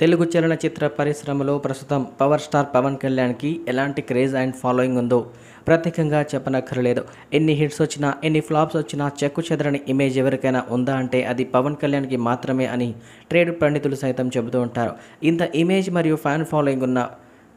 తెలుగు చలనచిత్ర పరిశ్రమలో ప్రస్తుతం పవర్ స్టార్ పవన్ కళ్యాణ్కి ఎలాంటి క్రేజ్ అండ్ ఫాలోయింగ్ ఉందో ప్రత్యేకంగా చెప్పనక్కర్లేదు ఎన్ని హిట్స్ వచ్చినా ఎన్ని ఫ్లాప్స్ వచ్చినా చెక్కు చెదరని ఇమేజ్ ఎవరికైనా ఉందా అంటే అది పవన్ కళ్యాణ్కి మాత్రమే అని ట్రేడ్ పండితులు సైతం చెబుతూ ఉంటారు ఇంత ఇమేజ్ మరియు ఫ్యాన్ ఫాలోయింగ్ ఉన్న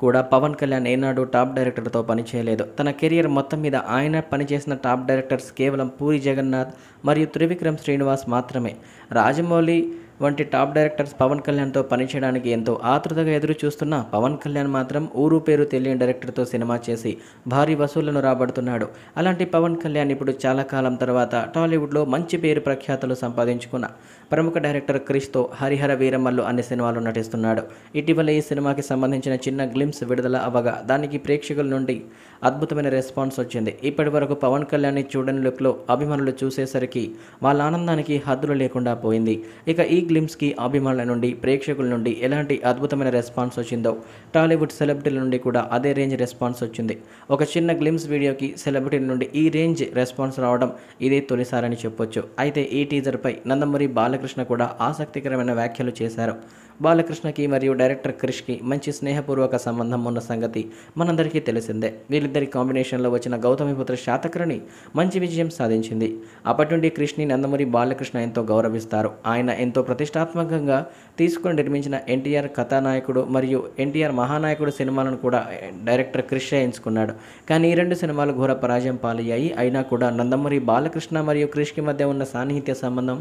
కూడా పవన్ కళ్యాణ్ ఏనాడు టాప్ డైరెక్టర్తో పనిచేయలేదు తన కెరియర్ మొత్తం మీద ఆయన పనిచేసిన టాప్ డైరెక్టర్స్ కేవలం పూరి జగన్నాథ్ మరియు త్రివిక్రమ్ శ్రీనివాస్ మాత్రమే రాజమౌళి వంటి టాప్ డైరెక్టర్స్ పవన్ కళ్యాణ్తో పనిచేయడానికి ఎంతో ఆతృతగా ఎదురు చూస్తున్న పవన్ కళ్యాణ్ మాత్రం ఊరు పేరు తెలియని డైరెక్టర్తో సినిమా చేసి భారీ వసూళ్లను రాబడుతున్నాడు అలాంటి పవన్ కళ్యాణ్ ఇప్పుడు చాలా కాలం తర్వాత టాలీవుడ్లో మంచి పేరు ప్రఖ్యాతలు సంపాదించుకున్న ప్రముఖ డైరెక్టర్ క్రిష్తో హరిహర వీరమ్మల్లు అనే సినిమాలో నటిస్తున్నాడు ఇటీవల ఈ సినిమాకి సంబంధించిన చిన్న గ్లిమ్స్ విడుదల అవ్వగా దానికి ప్రేక్షకుల నుండి అద్భుతమైన రెస్పాన్స్ వచ్చింది ఇప్పటి వరకు పవన్ కళ్యాణ్ని చూడని లుక్లో అభిమానులు చూసేసరికి వాళ్ళ ఆనందానికి హద్దులు లేకుండా పోయింది ఇక ఈ గ్లిమ్స్కి అభిమానుల నుండి ప్రేక్షకుల నుండి ఎలాంటి అద్భుతమైన రెస్పాన్స్ వచ్చిందో టాలీవుడ్ సెలబ్రిటీల నుండి కూడా అదే రేంజ్ రెస్పాన్స్ వచ్చింది ఒక చిన్న గ్లిమ్స్ వీడియోకి సెలబ్రిటీల నుండి ఈ రేంజ్ రెస్పాన్స్ రావడం ఇదే తొలిసారని చెప్పొచ్చు అయితే ఈ టీజర్పై నందమూరి బాలకృష్ణ కూడా ఆసక్తికరమైన వ్యాఖ్యలు చేశారు బాలకృష్ణకి మరియు డైరెక్టర్ క్రిష్కి మంచి స్నేహపూర్వక సంబంధం ఉన్న సంగతి మనందరికీ తెలిసిందే వీళ్ళిద్దరి కాంబినేషన్లో వచ్చిన గౌతమిపుత్ర శాతకరుని మంచి విజయం సాధించింది అప్పటి నుండి క్రిష్ని నందమూరి బాలకృష్ణ ఎంతో గౌరవిస్తారు ఆయన ఎంతో ప్రతిష్టాత్మకంగా తీసుకుని నిర్మించిన ఎన్టీఆర్ కథానాయకుడు మరియు ఎన్టీఆర్ మహానాయకుడు సినిమాలను కూడా డైరెక్టర్ క్రిష్ ఎంచుకున్నాడు కానీ ఈ రెండు సినిమాలు ఘోర పరాజయం పాలయ్యాయి అయినా కూడా నందమూరి బాలకృష్ణ మరియు క్రిష్కి మధ్య ఉన్న సాన్నిహిత్య సంబంధం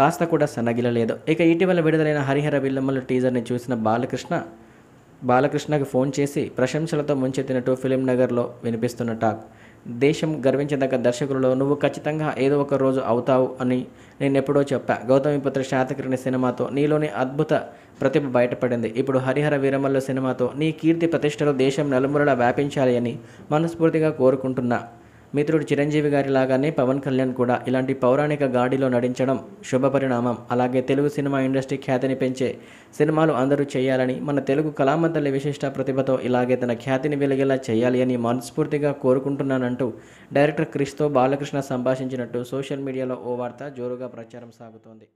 కాస్త కూడా సన్నగిలలేదు ఇక ఇటీవల విడుదలైన హరిహర బిల్లమ్మల టీజర్ని చూసిన బాలకృష్ణ బాలకృష్ణకి ఫోన్ చేసి ప్రశంసలతో ముంచెత్తినట్టు ఫిలిం నగర్లో వినిపిస్తున్న టాక్ దేశం గర్వించదగ్గ దర్శకులలో నువ్వు ఖచ్చితంగా ఏదో ఒక రోజు అవుతావు అని నేను ఎప్పుడో చెప్పా గౌతమిపుత్ర శాతకిరణి సినిమాతో నీలోని అద్భుత ప్రతిభ బయటపడింది ఇప్పుడు హరిహర వీరమల్ల సినిమాతో నీ కీర్తి ప్రతిష్టలు దేశం నలుమూలలా వ్యాపించాలి అని మనస్ఫూర్తిగా కోరుకుంటున్నా మిత్రుడు చిరంజీవి గారి లాగానే పవన్ కళ్యాణ్ కూడా ఇలాంటి పౌరాణిక గాడిలో నటించడం పరిణామం అలాగే తెలుగు సినిమా ఇండస్ట్రీ ఖ్యాతిని పెంచే సినిమాలు అందరూ చేయాలని మన తెలుగు కళామంతలి విశిష్ట ప్రతిభతో ఇలాగే తన ఖ్యాతిని వెలిగేలా చేయాలి అని మనస్ఫూర్తిగా కోరుకుంటున్నానంటూ డైరెక్టర్ క్రిష్తో బాలకృష్ణ సంభాషించినట్టు సోషల్ మీడియాలో ఓ వార్త జోరుగా ప్రచారం సాగుతోంది